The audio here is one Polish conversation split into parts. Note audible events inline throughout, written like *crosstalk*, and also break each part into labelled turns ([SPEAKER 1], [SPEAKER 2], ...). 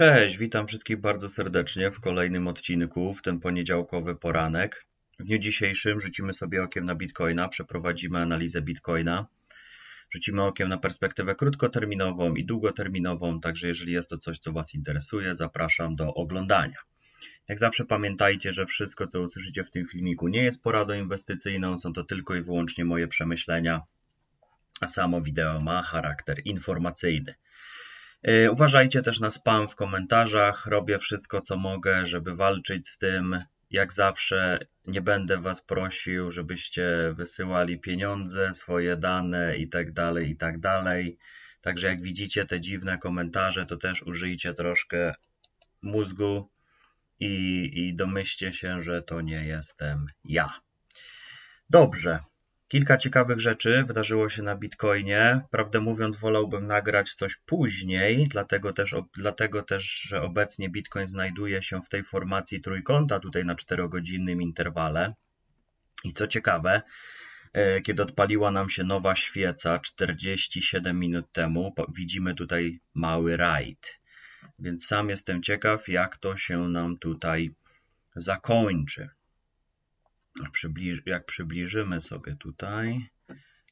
[SPEAKER 1] Cześć, witam wszystkich bardzo serdecznie w kolejnym odcinku, w ten poniedziałkowy poranek. W dniu dzisiejszym rzucimy sobie okiem na Bitcoina, przeprowadzimy analizę Bitcoina. Rzucimy okiem na perspektywę krótkoterminową i długoterminową, także jeżeli jest to coś, co Was interesuje, zapraszam do oglądania. Jak zawsze pamiętajcie, że wszystko, co usłyszycie w tym filmiku, nie jest poradą inwestycyjną, są to tylko i wyłącznie moje przemyślenia, a samo wideo ma charakter informacyjny. E, uważajcie też na spam w komentarzach. Robię wszystko, co mogę, żeby walczyć z tym. Jak zawsze nie będę Was prosił, żebyście wysyłali pieniądze, swoje dane itd., tak itd. Tak Także jak widzicie te dziwne komentarze, to też użyjcie troszkę mózgu i, i domyślcie się, że to nie jestem ja. Dobrze. Kilka ciekawych rzeczy wydarzyło się na Bitcoinie. Prawdę mówiąc, wolałbym nagrać coś później, dlatego też, dlatego też, że obecnie Bitcoin znajduje się w tej formacji trójkąta, tutaj na 4-godzinnym interwale. I co ciekawe, e, kiedy odpaliła nam się nowa świeca 47 minut temu, widzimy tutaj mały rajd. Więc sam jestem ciekaw, jak to się nam tutaj zakończy jak przybliżymy sobie tutaj,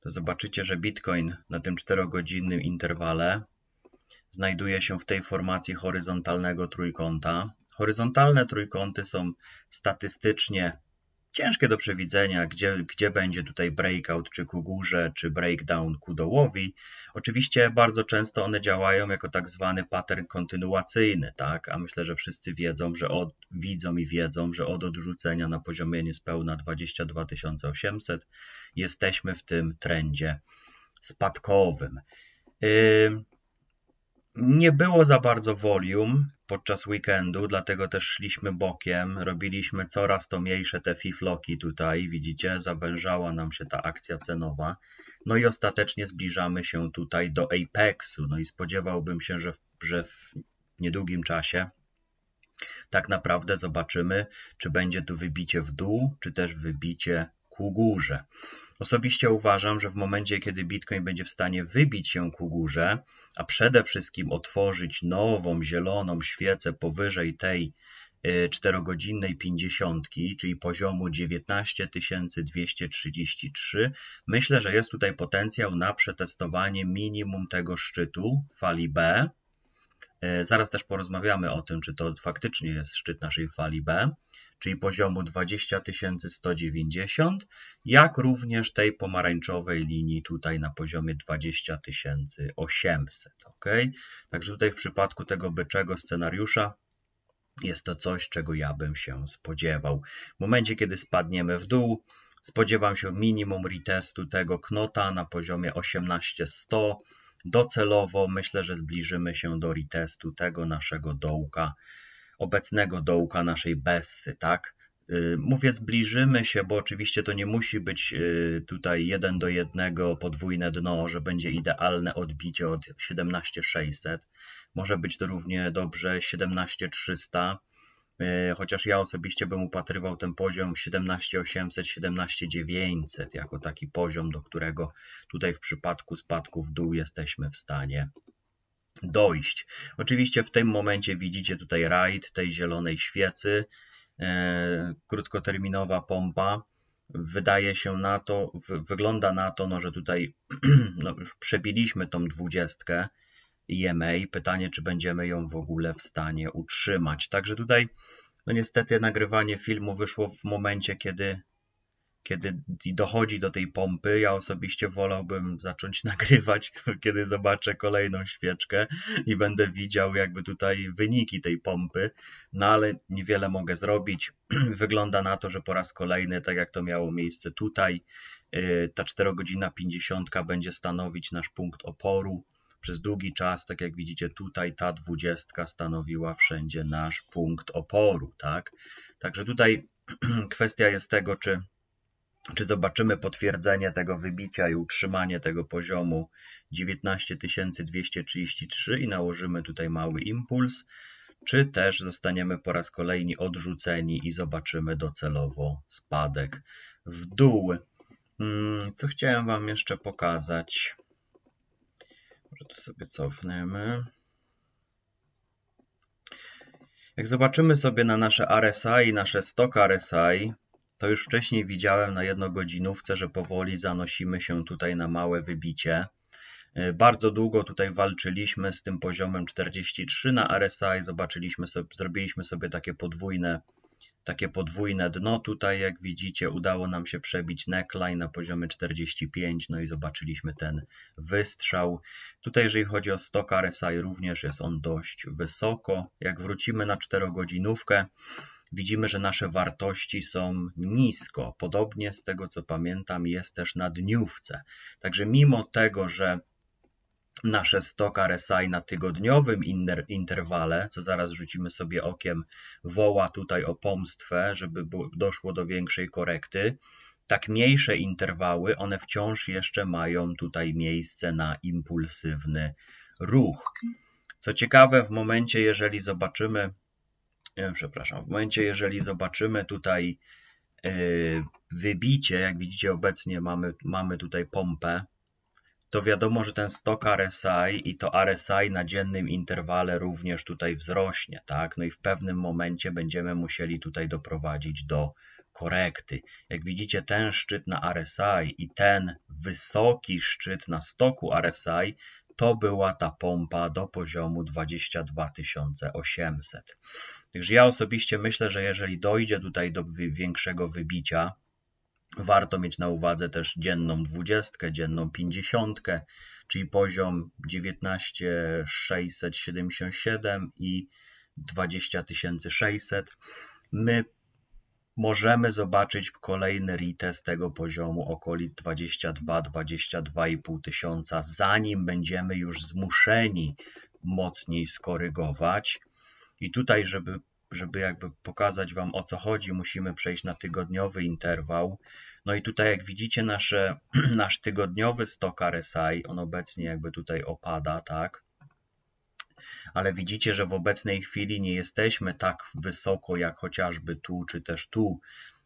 [SPEAKER 1] to zobaczycie, że Bitcoin na tym 4-godzinnym interwale znajduje się w tej formacji horyzontalnego trójkąta. Horyzontalne trójkąty są statystycznie ciężkie do przewidzenia, gdzie, gdzie będzie tutaj breakout czy ku górze, czy breakdown ku dołowi. Oczywiście bardzo często one działają jako tak zwany pattern kontynuacyjny, tak? A myślę, że wszyscy wiedzą, że od, widzą i wiedzą, że od odrzucenia na poziomie niespełna 22 800 jesteśmy w tym trendzie spadkowym. Yy, nie było za bardzo volume podczas weekendu, dlatego też szliśmy bokiem, robiliśmy coraz to mniejsze te fifloki tutaj, widzicie, zawężała nam się ta akcja cenowa. No i ostatecznie zbliżamy się tutaj do Apexu, no i spodziewałbym się, że w, że w niedługim czasie tak naprawdę zobaczymy, czy będzie tu wybicie w dół, czy też wybicie ku górze. Osobiście uważam, że w momencie, kiedy Bitcoin będzie w stanie wybić się ku górze, a przede wszystkim otworzyć nową zieloną świecę powyżej tej 4-godzinnej y, 50, czyli poziomu 19 233, myślę, że jest tutaj potencjał na przetestowanie minimum tego szczytu fali B, E, zaraz też porozmawiamy o tym, czy to faktycznie jest szczyt naszej fali B, czyli poziomu 20190, jak również tej pomarańczowej linii tutaj na poziomie 20800. Ok? Także tutaj w przypadku tego byczego scenariusza jest to coś, czego ja bym się spodziewał. W momencie, kiedy spadniemy w dół, spodziewam się minimum retestu tego knota na poziomie 18100, docelowo myślę, że zbliżymy się do retestu tego naszego dołka, obecnego dołka naszej bessy, tak? Y, mówię zbliżymy się, bo oczywiście to nie musi być y, tutaj jeden do jednego podwójne dno, że będzie idealne odbicie od 17600. Może być to równie dobrze 17300 E, chociaż ja osobiście bym upatrywał ten poziom 17800, 17900 jako taki poziom, do którego tutaj w przypadku spadku w dół jesteśmy w stanie dojść. Oczywiście w tym momencie widzicie tutaj rajd tej zielonej świecy, e, krótkoterminowa pompa. Wydaje się na to, wygląda na to, no, że tutaj *clears throat* no, już przebiliśmy tą dwudziestkę IMA. E Pytanie, czy będziemy ją w ogóle w stanie utrzymać. Także tutaj, no niestety, nagrywanie filmu wyszło w momencie, kiedy, kiedy dochodzi do tej pompy. Ja osobiście wolałbym zacząć *laughs* nagrywać, kiedy zobaczę kolejną świeczkę i będę widział, jakby tutaj wyniki tej pompy. No ale niewiele mogę zrobić. *clears throat* Wygląda na to, że po raz kolejny, tak jak to miało miejsce tutaj, y, ta 4 godzina 50 będzie stanowić nasz punkt oporu. Przez długi czas, tak jak widzicie tutaj, ta dwudziestka stanowiła wszędzie nasz punkt oporu. Tak? Także tutaj *clears throat* kwestia jest tego, czy, czy zobaczymy potwierdzenie tego wybicia i utrzymanie tego poziomu 19233 i nałożymy tutaj mały impuls, czy też zostaniemy po raz kolejny odrzuceni i zobaczymy docelowo spadek w dół. Hmm, co chciałem Wam jeszcze pokazać? Dobra, to sobie cofniemy. Jak zobaczymy sobie na nasze RSI, nasze stok RSI, to już wcześniej widziałem na jednogodzinówce, że powoli zanosimy się tutaj na małe wybicie. E, bardzo długo tutaj walczyliśmy z tym poziomem 43 na RSI, zobaczyliśmy sobie, zrobiliśmy sobie takie podwójne takie podwójne dno. Tutaj jak widzicie udało nam się przebić neckline na poziomie 45, no i zobaczyliśmy ten wystrzał. Tutaj jeżeli chodzi o stok RSI również jest on dość wysoko. Jak wrócimy na 4 godzinówkę, widzimy, że nasze wartości są nisko. Podobnie z tego co pamiętam jest też na dniówce. Także mimo tego, że nasze 100 RSI na tygodniowym interwale, co zaraz rzucimy sobie okiem, woła tutaj o pomstwę, żeby doszło do większej korekty. Tak mniejsze interwały, one wciąż jeszcze mają tutaj miejsce na impulsywny ruch. Co ciekawe, w momencie, jeżeli zobaczymy, e, przepraszam, w momencie, jeżeli zobaczymy tutaj e, wybicie, jak widzicie obecnie mamy, mamy tutaj pompę, to wiadomo, że ten stok RSI i to RSI na dziennym interwale również tutaj wzrośnie, tak? No i w pewnym momencie będziemy musieli tutaj doprowadzić do korekty. Jak widzicie, ten szczyt na RSI i ten wysoki szczyt na stoku RSI to była ta pompa do poziomu 22800. Także ja osobiście myślę, że jeżeli dojdzie tutaj do większego wybicia, Warto mieć na uwadze też dzienną dwudziestkę, dzienną pięćdziesiątkę, czyli poziom 19677 i 20600. My możemy zobaczyć kolejny retest tego poziomu okolic 22-22,5 tysiąca, zanim będziemy już zmuszeni mocniej skorygować. I tutaj, żeby żeby jakby pokazać Wam o co chodzi, musimy przejść na tygodniowy interwał. No i tutaj jak widzicie nasze, *clears throat* nasz tygodniowy stok RSI, on obecnie jakby tutaj opada, tak? Ale widzicie, że w obecnej chwili nie jesteśmy tak wysoko jak chociażby tu czy też tu,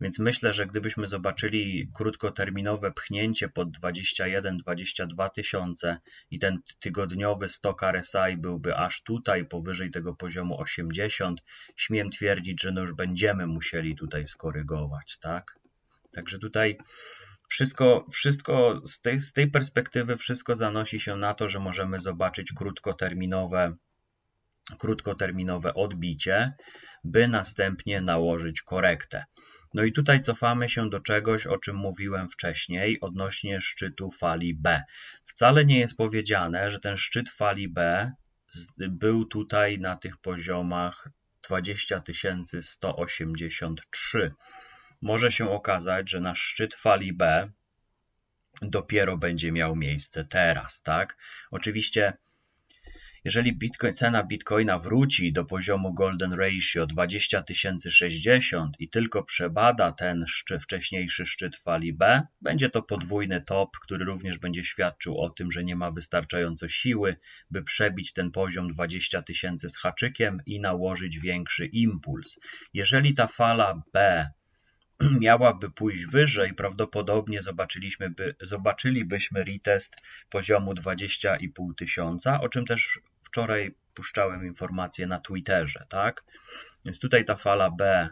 [SPEAKER 1] więc myślę, że gdybyśmy zobaczyli krótkoterminowe pchnięcie pod 21-22 tysiące i ten tygodniowy stok RSI byłby aż tutaj powyżej tego poziomu 80, śmiem twierdzić, że no już będziemy musieli tutaj skorygować, tak? Także tutaj wszystko, wszystko z, tej, z tej perspektywy wszystko zanosi się na to, że możemy zobaczyć krótkoterminowe krótkoterminowe odbicie, by następnie nałożyć korektę. No i tutaj cofamy się do czegoś, o czym mówiłem wcześniej odnośnie szczytu fali B. Wcale nie jest powiedziane, że ten szczyt fali B był tutaj na tych poziomach 20 183. Może się okazać, że nasz szczyt fali B dopiero będzie miał miejsce teraz, tak? Oczywiście jeżeli Bitcoin, cena Bitcoina wróci do poziomu Golden Ratio 20 060 i tylko przebada ten szczy, wcześniejszy szczyt fali B, będzie to podwójny top, który również będzie świadczył o tym, że nie ma wystarczająco siły, by przebić ten poziom 20 000 z haczykiem i nałożyć większy impuls. Jeżeli ta fala B *clears throat* miałaby pójść wyżej, prawdopodobnie zobaczyliśmy by, zobaczylibyśmy retest poziomu 20,5 tysiąca, o czym też wczoraj puszczałem informację na Twitterze, tak? Więc tutaj ta fala B,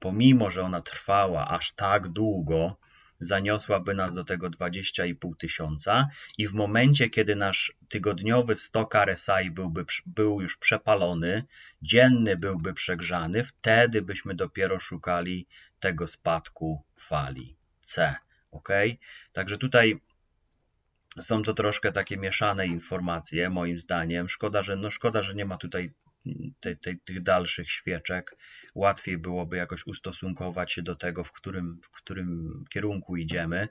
[SPEAKER 1] pomimo że ona trwała aż tak długo, zaniosłaby nas do tego 20,5 tysiąca i w momencie, kiedy nasz tygodniowy stok RSI byłby, był już przepalony, dzienny byłby przegrzany, wtedy byśmy dopiero szukali tego spadku fali C. Ok? Także tutaj są to troszkę takie mieszane informacje, moim zdaniem. Szkoda, że, no szkoda, że nie ma tutaj te, te, tych dalszych świeczek. Łatwiej byłoby jakoś ustosunkować się do tego, w którym, w którym kierunku idziemy.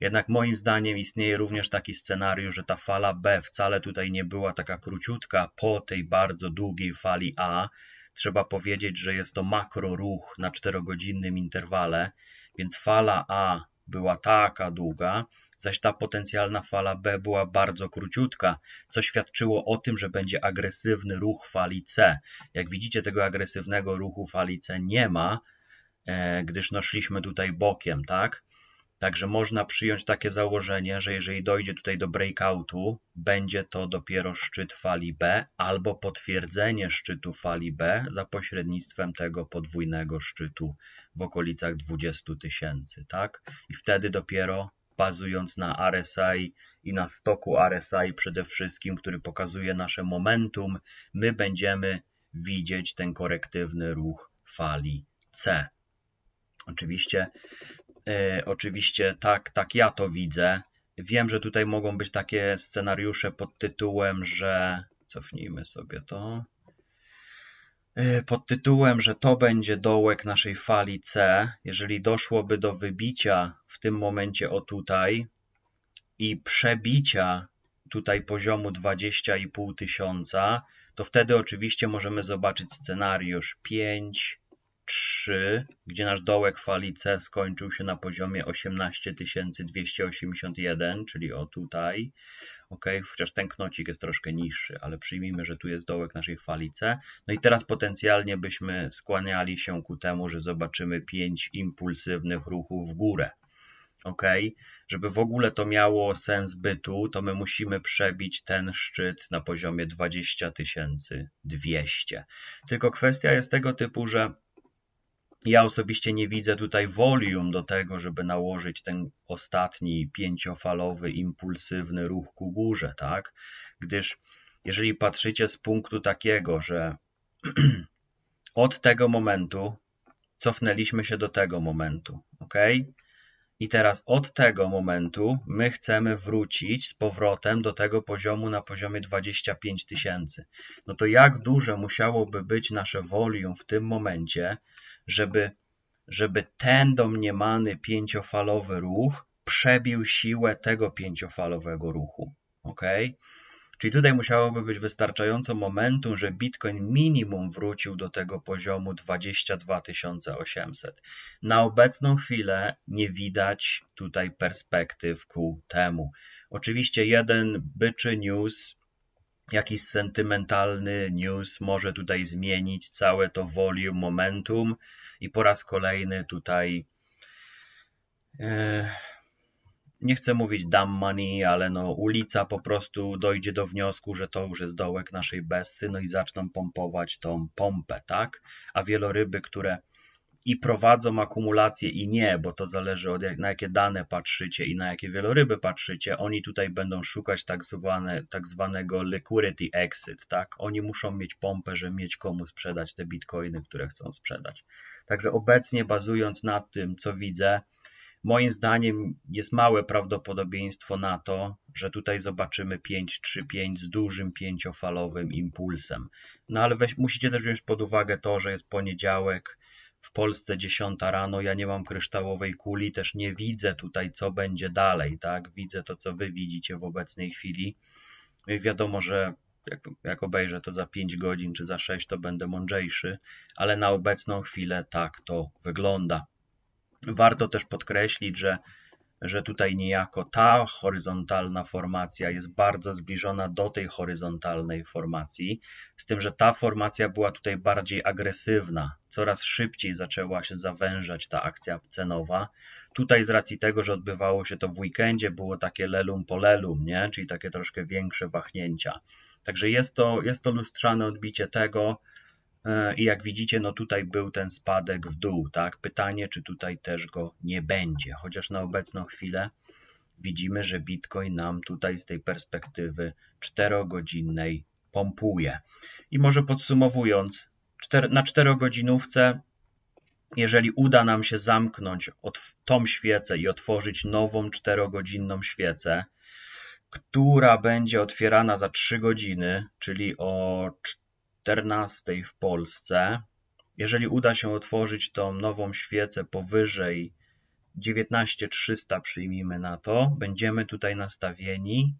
[SPEAKER 1] Jednak moim zdaniem istnieje również taki scenariusz, że ta fala B wcale tutaj nie była taka króciutka po tej bardzo długiej fali A. Trzeba powiedzieć, że jest to makroruch na czterogodzinnym interwale, więc fala A była taka długa, zaś ta potencjalna fala B była bardzo króciutka, co świadczyło o tym, że będzie agresywny ruch fali C. Jak widzicie, tego agresywnego ruchu fali C nie ma, e, gdyż no szliśmy tutaj bokiem, tak? Także można przyjąć takie założenie, że jeżeli dojdzie tutaj do breakoutu, będzie to dopiero szczyt fali B albo potwierdzenie szczytu fali B za pośrednictwem tego podwójnego szczytu w okolicach 20 tysięcy, tak? I wtedy dopiero bazując na RSI i na stoku RSI przede wszystkim, który pokazuje nasze momentum, my będziemy widzieć ten korektywny ruch fali C. Oczywiście E, oczywiście tak, tak ja to widzę. Wiem, że tutaj mogą być takie scenariusze pod tytułem, że cofnijmy sobie to. E, pod tytułem, że to będzie dołek naszej fali C, jeżeli doszłoby do wybicia w tym momencie o tutaj i przebicia tutaj poziomu 20,5 tysiąca, to wtedy oczywiście możemy zobaczyć scenariusz 5, 3, gdzie nasz dołek fali C skończył się na poziomie 18281, czyli o tutaj. Ok, chociaż ten knocik jest troszkę niższy, ale przyjmijmy, że tu jest dołek naszej fali C. No i teraz potencjalnie byśmy skłaniali się ku temu, że zobaczymy pięć impulsywnych ruchów w górę. Ok, żeby w ogóle to miało sens bytu, to my musimy przebić ten szczyt na poziomie 20 200. Tylko kwestia jest tego typu, że ja osobiście nie widzę tutaj volume do tego, żeby nałożyć ten ostatni pięciofalowy, impulsywny ruch ku górze, tak? Gdyż jeżeli patrzycie z punktu takiego, że *clears throat* od tego momentu cofnęliśmy się do tego momentu, ok? I teraz od tego momentu my chcemy wrócić z powrotem do tego poziomu na poziomie 25 tysięcy. No to jak duże musiałoby być nasze volume w tym momencie, żeby, żeby ten domniemany pięciofalowy ruch przebił siłę tego pięciofalowego ruchu. Okay? Czyli tutaj musiałoby być wystarczająco momentum, że Bitcoin minimum wrócił do tego poziomu 22 800. Na obecną chwilę nie widać tutaj perspektyw ku temu. Oczywiście jeden byczy news, jakiś sentymentalny news może tutaj zmienić całe to volume momentum i po raz kolejny tutaj. Yy nie chcę mówić dumb money, ale no ulica po prostu dojdzie do wniosku, że to już jest dołek naszej besty, no i zaczną pompować tą pompę, tak? A wieloryby, które i prowadzą akumulację i nie, bo to zależy od jak, na jakie dane patrzycie i na jakie wieloryby patrzycie, oni tutaj będą szukać tak, zwane, tak zwanego liquidity exit, tak? Oni muszą mieć pompę, żeby mieć komu sprzedać te bitcoiny, które chcą sprzedać. Także obecnie bazując na tym, co widzę, Moim zdaniem jest małe prawdopodobieństwo na to, że tutaj zobaczymy 5-3-5 z dużym pięciofalowym impulsem. No ale weź, musicie też wziąć pod uwagę to, że jest poniedziałek, w Polsce 10 rano, ja nie mam kryształowej kuli, też nie widzę tutaj, co będzie dalej, tak? Widzę to, co wy widzicie w obecnej chwili. Y, wiadomo, że jak, jak obejrzę to za 5 godzin czy za 6, to będę mądrzejszy, ale na obecną chwilę tak to wygląda. Warto też podkreślić, że, że tutaj niejako ta horyzontalna formacja jest bardzo zbliżona do tej horyzontalnej formacji, z tym, że ta formacja była tutaj bardziej agresywna, coraz szybciej zaczęła się zawężać ta akcja cenowa. Tutaj z racji tego, że odbywało się to w weekendzie, było takie lelum po lelum, nie? czyli takie troszkę większe wahnięcia. Także jest to, jest to lustrzane odbicie tego, E, I jak widzicie, no tutaj był ten spadek w dół, tak? Pytanie, czy tutaj też go nie będzie, chociaż na obecną chwilę widzimy, że Bitcoin nam tutaj z tej perspektywy 4-godzinnej pompuje. I może podsumowując, na 4-godzinówce, jeżeli uda nam się zamknąć tą świecę i otworzyć nową 4-godzinną świecę, która będzie otwierana za 3 godziny, czyli o czternastej w Polsce. Jeżeli uda się otworzyć tą nową świecę powyżej 19300 przyjmijmy na to, będziemy tutaj nastawieni,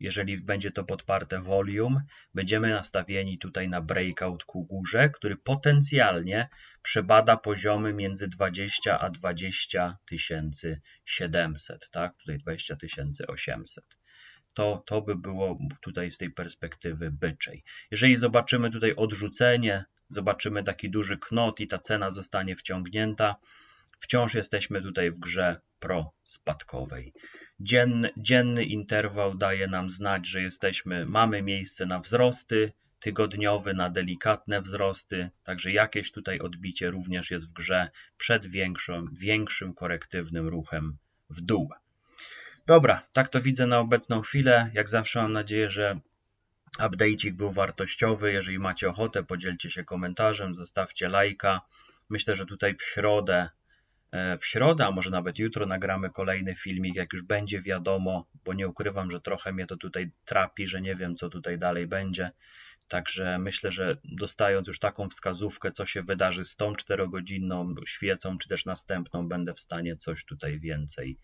[SPEAKER 1] jeżeli będzie to podparte volume, będziemy nastawieni tutaj na breakout ku górze, który potencjalnie przebada poziomy między 20 a 20 700, tak? Tutaj 20 800 to to by było tutaj z tej perspektywy byczej. Jeżeli zobaczymy tutaj odrzucenie, zobaczymy taki duży knot i ta cena zostanie wciągnięta, wciąż jesteśmy tutaj w grze prospadkowej. Dzienny, dzienny interwał daje nam znać, że jesteśmy, mamy miejsce na wzrosty, tygodniowy na delikatne wzrosty, także jakieś tutaj odbicie również jest w grze przed większym, większym korektywnym ruchem w dół. Dobra, tak to widzę na obecną chwilę. Jak zawsze mam nadzieję, że update'ik był wartościowy. Jeżeli macie ochotę, podzielcie się komentarzem, zostawcie lajka. Myślę, że tutaj w środę, e, w środę, a może nawet jutro nagramy kolejny filmik, jak już będzie wiadomo, bo nie ukrywam, że trochę mnie to tutaj trapi, że nie wiem, co tutaj dalej będzie. Także myślę, że dostając już taką wskazówkę, co się wydarzy z tą czterogodzinną świecą, czy też następną, będę w stanie coś tutaj więcej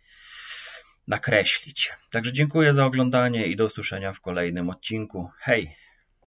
[SPEAKER 1] nakreślić. Także dziękuję za oglądanie i do usłyszenia w kolejnym odcinku. Hej!